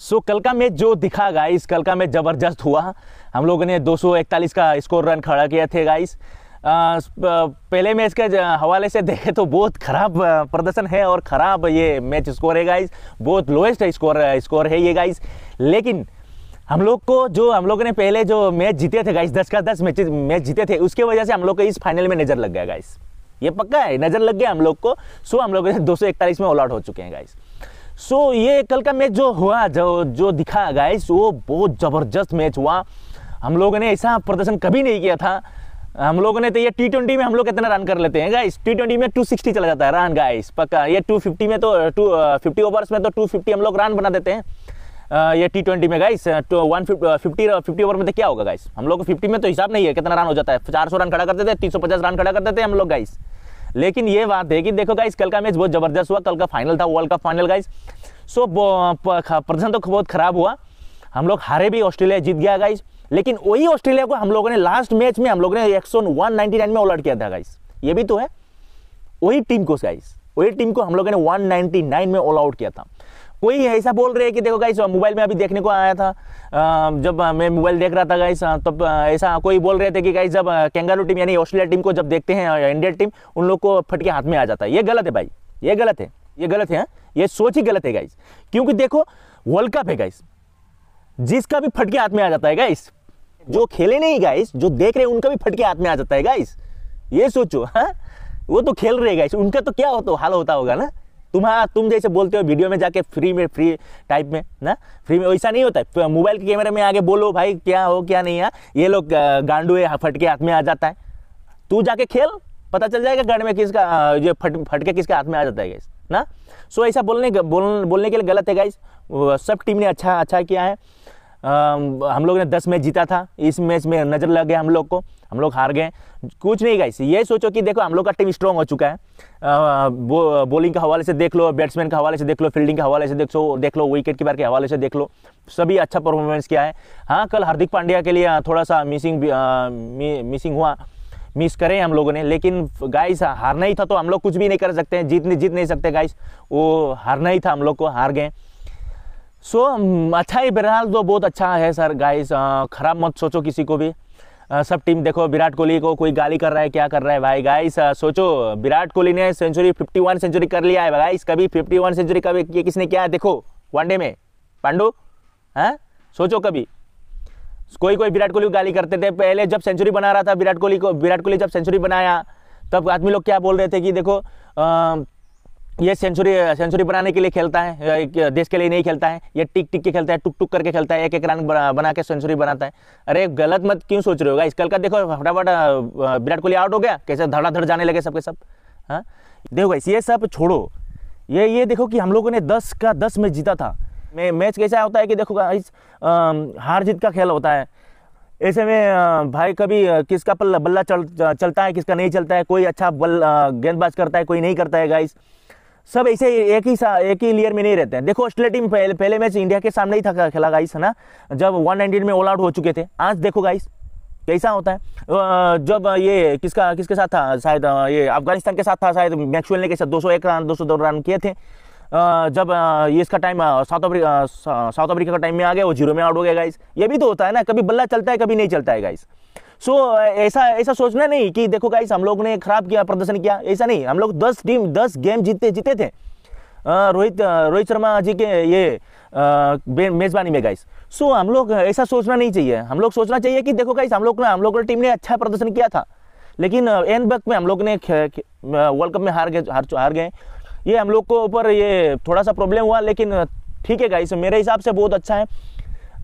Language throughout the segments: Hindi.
सो so, कल का मैच जो दिखा गाइस कल का मैच ज़बरदस्त हुआ हम लोगों ने 241 का स्कोर रन खड़ा किया थे गाइस पहले मैच के हवाले से देखें तो बहुत ख़राब प्रदर्शन है और ख़राब ये मैच स्कोर है गाइस बहुत लोएस्ट स्कोर स्कोर है ये गाइस लेकिन हम लोग को जो हम लोगों ने पहले जो मैच जीते थे गाइस दस का दस मैच मैच जीते थे उसके वजह से हम लोग को इस फाइनल में नज़र लग गया गाइस ये पक्का है नज़र लग गया हम लोग को सो हम लोग दो में ऑल आउट हो चुके हैं गाइस सो so, ये कल का मैच जो हुआ जो जो दिखा गाइस वो बहुत ज़बरदस्त मैच हुआ हम लोगों ने ऐसा प्रदर्शन कभी नहीं किया था हम लोगों ने तो ये टी ट्वेंटी में हम लोग कितना रन कर लेते हैं गाइस टी ट्वेंटी में टू सिक्सटी चला जाता है रन गाइस पक्का ये टू फिफ्टी में तो टू फिफ्टी ओवर्स में तो टू फिफ्टी हम लोग रन बना देते हैं uh, ये टी ट्वेंटी में गाइस तो वन फिफ्टी फिफ्टी ओवर में तो क्या होगा गाइस हम लोग फिफ्टी में तो हिसाब नहीं है कितना रन हो जाता है चार सौ रन खड़ा करते थे तीन सौ पचास रन खड़ा करते थे हम लोग गाइस लेकिन ये बात है कि देखो गाइस कल का मैच बहुत जबरदस्त हुआ कल का फाइनल था world cup final guys so प्रदर्शन तो बहुत खराब हुआ हम लोग हारे भी ऑस्ट्रेलिया जीत गया गाइस लेकिन वही ऑस्ट्रेलिया को हम लोगों ने लास्ट मैच में हम लोगों ने एक में ऑल आउट किया था गाइस ये भी तो है वही टीम को गाइस वही टीम को हम लोगों ने वन में ऑल आउट किया था कोई ऐसा बोल रहे हैं कि देखो गाइस मोबाइल में अभी देखने को आया था जब मैं मोबाइल देख रहा था गाइस तब ऐसा कोई बोल रहे थे कि गाइस जब कैंगारू टीम यानी ऑस्ट्रेलिया टीम को जब देखते हैं इंडिया टीम उन लोग को फटके हाथ में आ जाता है ये गलत है भाई ये गलत है ये गलत है हाँ। ये सोच ही गलत है गाइस क्योंकि देखो वर्ल्ड कप है गाइस जिसका भी फटके हाथ में आ जाता है गाइस जो खेले नहीं गाइस जो देख रहे हैं उनका भी फटके हाथ में आ जाता है गाइस ये सोचो हाँ वो तो खेल रहे गाइस उनका तो क्या होता हाल होता होगा ना तुम हाँ तुम जैसे बोलते हो वीडियो में जाके फ्री में फ्री टाइप में ना फ्री में वैसा नहीं होता है तो मोबाइल के कैमरे में आगे बोलो भाई क्या हो क्या नहीं है ये लोग गांडू है फटके हाथ में आ जाता है तू जाके खेल पता चल जाएगा गढ़ में किसका जो फट फटके किसके हाथ में आ जाता है गाइस ना सो ऐसा बोलने बोल, बोलने के लिए गलत है गाइस सब टीम ने अच्छा अच्छा किया है आ, हम लोग ने दस मैच जीता था इस मैच में नज़र लग गया हम लोग को हम लोग हार गए कुछ नहीं गाइस ये सोचो कि देखो हम लोग का टीम स्ट्रॉन्ग हो चुका है आ, बो, बॉलिंग के हवाले से देख लो बैट्समैन के हवाले से देख लो फील्डिंग के हवाले से देख लो देख लो विकेट कीपर के हवाले से देख लो सभी अच्छा परफॉर्मेंस किया है हाँ कल हार्दिक पांड्या के लिए थोड़ा सा मिसिंग मि, मिसिंग हुआ मिस करें हम लोगों ने लेकिन गाइस हारना ही था तो हम लोग कुछ भी नहीं कर सकते हैं जीत नहीं जीत नहीं सकते गाइस वो हारना ही था हम लोग को हार गए सो so, अच्छा ही बहरहाल तो बहुत अच्छा है सर गाइस ख़राब मत सोचो किसी को भी सब टीम देखो विराट कोहली को कोई गाली कर रहा है क्या कर रहा है भाई गाइस सोचो विराट कोहली ने सेंचुरी 51 सेंचुरी कर लिया है गाइस कभी 51 सेंचुरी कभी ये किसने किया है देखो वनडे में पांडू है हाँ? सोचो कभी कोई कोई विराट कोहली को गाली करते थे पहले जब सेंचुरी बना रहा था विराट कोहली को विराट कोहली जब सेंचुरी बनाया तब आदमी लोग क्या बोल रहे थे कि देखो ये सेंचुरी सेंचुरी बनाने के लिए खेलता है देश के लिए नहीं खेलता है ये टिक टिक के खेलता है टुक टुक करके खेलता है एक एक रन बना के सेंचुरी बनाता है अरे गलत मत क्यों सोच रहे होगा इस कल का देखो फटाफट विराट कोहली आउट हो गया कैसे धड़ाधड़ जाने लगे सबके सब हाँ देखो गाइस ये सब छोड़ो ये ये देखो कि हम लोगों ने दस का दस मैच जीता था मैं मैच कैसा होता है कि देखो इस हार जीत का खेल होता है ऐसे में भाई कभी किसका बल्ला चल चलता है किसका नहीं चलता है कोई अच्छा बल्ला गेंदबाज करता है कोई नहीं करता है गाइस सब ऐसे एक ही एक ही लेयर में नहीं रहते हैं देखो ऑस्ट्रेलिया टीम पहले, पहले मैच इंडिया के सामने ही था खेला गाइस है ना जब वन में ऑल आउट हो चुके थे आज देखो गाइस कैसा होता है जब ये किसका किसके साथ था शायद ये अफगानिस्तान के साथ था शायद मैक्सुअल ने कैसे एक रन दो रन किए थे जब ये इसका time South Africa South Africa का टाइम में आ गया वो जीरो में आउट हो गया गाइस ये भी तो होता है ना कभी बल्ला चलता है कभी नहीं चलता है गाइस सो ऐसा ऐसा सोचना नहीं कि देखो गाइस हम लोग ने खराब किया प्रदर्शन किया ऐसा नहीं हम लोग दस टीम दस गेम जीतते जीते थे रोहित रोहित शर्मा जी के ये मेज़बानी में गाइस सो so, हम लोग ऐसा सोचना नहीं चाहिए हम लोग सोचना चाहिए कि देखो गाइस हम लोग ने हम लोग टीम ने अच्छा प्रदर्शन किया था लेकिन एन बक में हम लोग ने वर्ल्ड कप में हार गए हार हार गए ये हम लोग को ऊपर ये थोड़ा सा प्रॉब्लम हुआ लेकिन ठीक है गाइस मेरे हिसाब से बहुत अच्छा है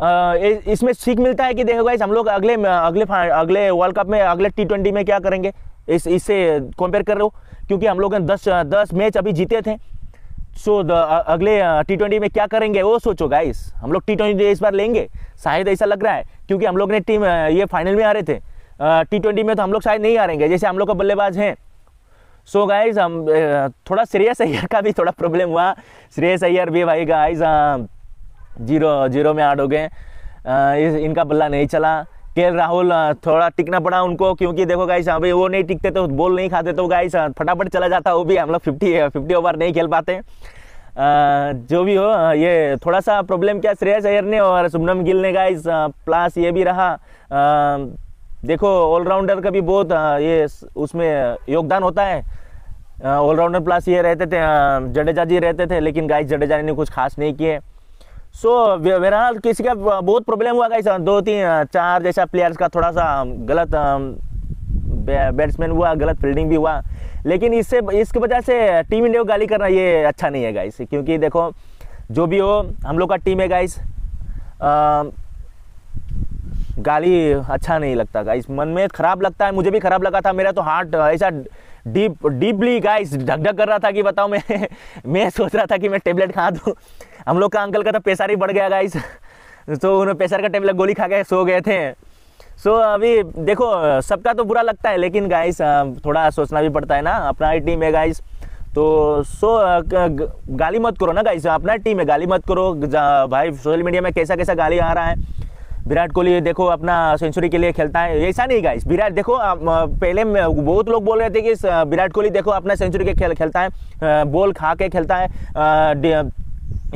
इसमें सीख मिलता है कि देखो गाइस हम लोग अगले अगले अगले वर्ल्ड कप में अगले टी ट्वेंटी में क्या करेंगे इस इससे कंपेयर कर रहे हो क्योंकि हम लोग ने दस दस मैच अभी जीते थे सो अगले टी ट्वेंटी में क्या करेंगे वो सोचो गाइस हम लोग टी ट्वेंटी इस बार लेंगे शायद ऐसा लग रहा है क्योंकि हम लोग ने टीम ये फाइनल में आ रहे थे टी ट्वेंटी में तो हम लोग शायद नहीं हारेंगे जैसे हम लोग का बल्लेबाज हैं सो so गाइज हम थोड़ा श्रेयस अय्यर का भी थोड़ा प्रॉब्लम हुआ श्रेयस अय्यर भी भाई गाइज जीरो जीरो में आउट हो गए इनका बल्ला नहीं चला के राहुल थोड़ा टिकना पड़ा उनको क्योंकि देखो गाइस अभी वो नहीं टिकते तो बॉल नहीं खाते तो गाइस फटाफट चला जाता वो भी हम लोग फिफ्टी फिफ्टी ओवर नहीं खेल पाते जो भी हो ये थोड़ा सा प्रॉब्लम क्या श्रेयस अयर ने और सुमनम गिल ने गाइस प्लस ये भी रहा देखो ऑलराउंडर का भी बहुत ये उसमें योगदान होता है ऑलराउंडर प्लस ये रहते थे जडेजा जी रहते थे लेकिन गाइस जडेजा ने कुछ खास नहीं किए सो मेरा बहरहाल किसी का बहुत प्रॉब्लम हुआ गाइस दो तीन चार जैसा प्लेयर्स का थोड़ा सा गलत बैट्समैन हुआ गलत फील्डिंग भी हुआ लेकिन इससे इसकी वजह से टीम इंडिया को गाली करना ये अच्छा नहीं है गाइस क्योंकि देखो जो भी हो हम लोग का टीम है गाइस गाली अच्छा नहीं लगता गाइस मन में ख़राब लगता है मुझे भी ख़राब लगा था मेरा तो हार्ट ऐसा डीप डीपली गाइस ढक ढक कर रहा था कि बताओ मैं मैं सोच रहा था कि मैं टेबलेट खा दूँ हम लोग का अंकल का तो पेशा ही बढ़ गया गाइस तो उन्होंने प्रेशर का टेबलेट गोली खा के सो गए थे सो so, अभी देखो सबका तो बुरा लगता है लेकिन गाइस थोड़ा सोचना भी पड़ता है ना अपना ही टीम है गाइस तो सो गाली मत करो ना गाइस अपना टीम है गाली मत करो भाई सोशल मीडिया में कैसा कैसा गाली आ रहा है विराट कोहली देखो अपना सेंचुरी के लिए खेलता है ऐसा नहीं गाइस विराट देखो पहले बहुत लोग बोल रहे थे कि विराट कोहली देखो अपना सेंचुरी के खेल खेलता है बॉल खा के खेलता है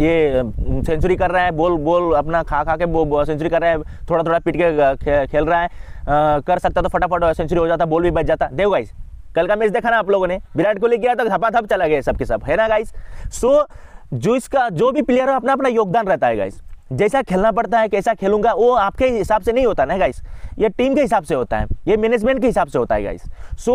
ये सेंचुरी कर रहा है बॉल बॉल अपना खा खा के सेंचुरी कर रहा है थोड़ा थोड़ा पीट के खेल रहा है कर सकता तो फटाफट सेंचुरी हो जाता बॉल भी बच जाता देखो गाइस कल का मैच देखा ना आप लोगों ने विराट कोहली गया तो धपा धप चला गया सबके सब है ना गाइस सो जो इसका जो भी प्लेयर हो अपना अपना योगदान रहता है गाइस जैसा खेलना पड़ता है कैसा खेलूंगा वो आपके हिसाब से नहीं होता ना गाइस ये टीम के हिसाब से होता है ये मैनेजमेंट के हिसाब से होता है गाइस सो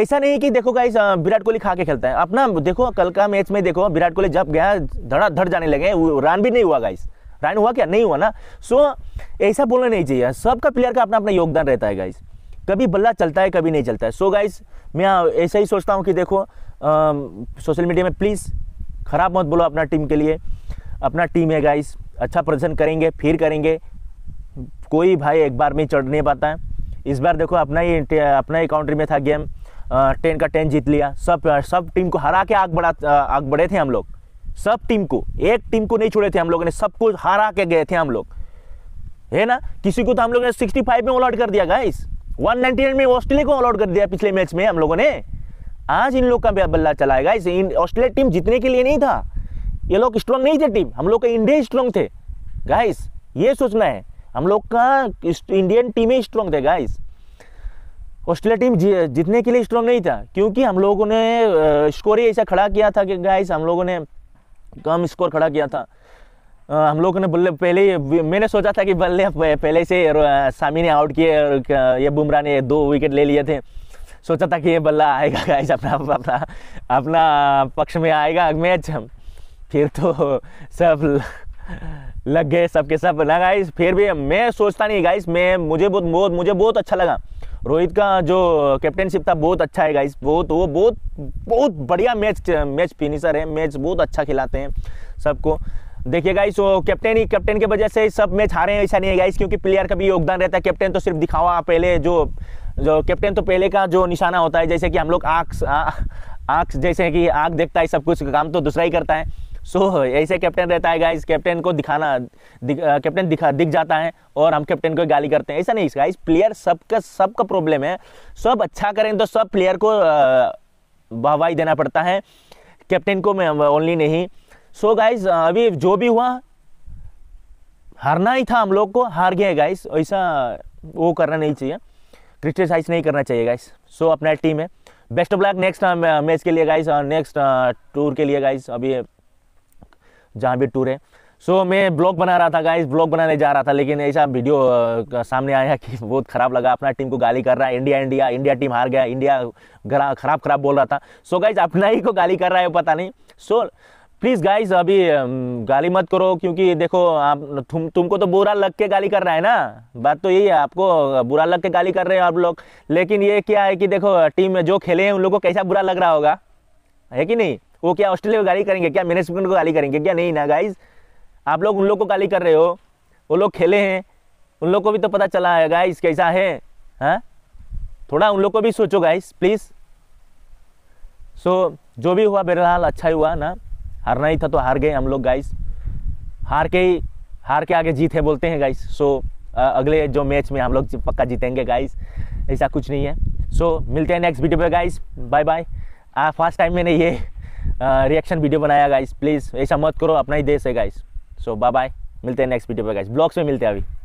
ऐसा नहीं कि देखो गाइस विराट कोहली खा के खेलता है अपना देखो कल का मैच में देखो विराट कोहली जब गया धड़ा धड़ जाने लगे रन भी नहीं हुआ गाइस रन हुआ क्या नहीं हुआ ना सो ऐसा बोलना नहीं चाहिए सबका प्लेयर का अपना अपना योगदान रहता है गाइस कभी बल्ला चलता है कभी नहीं चलता है सो गाइस मैं ऐसा ही सोचता हूँ कि देखो सोशल मीडिया में प्लीज़ ख़राब मत बोलो अपना टीम के लिए अपना टीम है गाइस अच्छा प्रदर्शन करेंगे फिर करेंगे कोई भाई एक बार में चढ़ नहीं पाता है इस बार देखो अपना ही अपना ही काउंट्री में था गेम टेन का टेन जीत लिया सब सब टीम को हरा के आग बढ़ा आग बढ़े थे हम लोग सब टीम को एक टीम को नहीं छोड़े थे हम लोगों ने सबको हरा के गए थे हम लोग है ना किसी को तो हम लोग ने सिक्सटी फाइव में ऑल आउट कर दिया गाइस नाइन में ऑस्ट्रेलिया को ऑल आउट कर दिया पिछले मैच में हम लोगों ने आज इन लोग का बल्ला चलाएगा इस ऑस्ट्रेलिया टीम जीतने के लिए नहीं था ये लोग स्ट्रांग नहीं थे टीम हम लोग का इंडिया स्ट्रांग थे गाइस ये सोचना है हम लोग का इंडियन टीम ही स्ट्रांग थे गाइस ऑस्ट्रेलिया टीम जीतने के लिए स्ट्रांग नहीं था क्योंकि हम लोगों ने स्कोर ही ऐसा खड़ा किया था कि गाइस हम लोगों ने कम स्कोर खड़ा किया था हम लोगों ने बल्ले पहले ही मैंने सोचा था कि बल्ले पहले से सामी ने आउट किए और ये बुमराह ने दो विकेट ले लिए थे सोचा था कि ये बल्ला आएगा गाइस अपना अपना अपना पक्ष में आएगा मैच फिर तो सब लग गए सबके सब ना गाइस फिर भी मैं सोचता नहीं गाइस मैं मुझे बहुत बहुत मुझे बहुत अच्छा लगा रोहित का जो कैप्टनशिप था बहुत अच्छा है गाइस बहुत वो बहुत बहुत बढ़िया मैच मैच फिनिशर है मैच बहुत अच्छा खिलाते हैं सबको देखिए गाइस वो कैप्टन ही कैप्टन के वजह से सब मैच हारे हैं ऐसा नहीं है गाइस क्योंकि प्लेयर का भी योगदान रहता है कैप्टन तो सिर्फ दिखावा पहले जो जो कैप्टन तो पहले का जो निशाना होता है जैसे कि हम लोग आँख आँख जैसे कि आँख देखता है सब कुछ काम तो दूसरा ही करता है सो so, ऐसे कैप्टन रहता है गाइस कैप्टन को दिखाना दिख, आ, कैप्टन दिखा दिख जाता है और हम कैप्टन को गाली करते हैं ऐसा नहीं गाइस प्लेयर सबका सबका प्रॉब्लम है सब अच्छा करें तो सब प्लेयर को वाहवाही देना पड़ता है कैप्टन को मैं ओनली नहीं सो so, गाइस अभी जो भी हुआ हारना ही था हम लोग को हार है गाइस ऐसा वो करना नहीं चाहिए क्रिटिसाइज नहीं करना चाहिए गाइस सो so, अपना टीम है best of luck next match के लिए गाइस और नेक्स्ट टूर के लिए गाइस अभी जहाँ भी टूर है सो so, मैं ब्लॉग बना रहा था गाइस ब्लॉग बनाने जा रहा था लेकिन ऐसा वीडियो सामने आया कि बहुत ख़राब लगा अपना टीम को गाली कर रहा है इंडिया इंडिया इंडिया टीम हार गया इंडिया खराब खराब बोल रहा था सो so, गाइस अपना ही को गाली कर रहा है पता नहीं सो so, प्लीज़ गाइस अभी गाली मत करो क्योंकि देखो आप तुम तुमको तो बुरा लग के गाली कर रहा है ना बात तो यही है आपको बुरा लग के गाली कर रहे हो आप लोग लेकिन ये क्या है कि देखो टीम में जो खेले हैं उन लोग को कैसा बुरा लग रहा होगा है कि नहीं वो क्या ऑस्ट्रेलिया को गाली करेंगे क्या मैनेजमेंट को गाली करेंगे क्या नहीं ना गाइज आप लोग उन लोग को गाली कर रहे हो वो लोग खेले हैं उन लोग को भी तो पता चला है गाइस कैसा है हाँ थोड़ा उन लोग को भी सोचो गाइस प्लीज़ सो so, जो भी हुआ बहरहाल अच्छा ही हुआ ना हारना ही था तो हार गए हम लोग गाइस हार के ही हार के आगे जीत है बोलते हैं गाइस सो so, अगले जो मैच में हम लोग पक्का जीतेंगे गाइस ऐसा कुछ नहीं है सो so, मिलते हैं नेक्स्ट वीडियो पे guys bye bye first time मैंने ये रिएक्शन वीडियो बनाया गाइस प्लीज़ ऐसा मत करो अपना ही देश है गाइस सो बाय बाय मिलते हैं नेक्स्ट वीडियो पर गाइस ब्लॉग्स में मिलते हैं अभी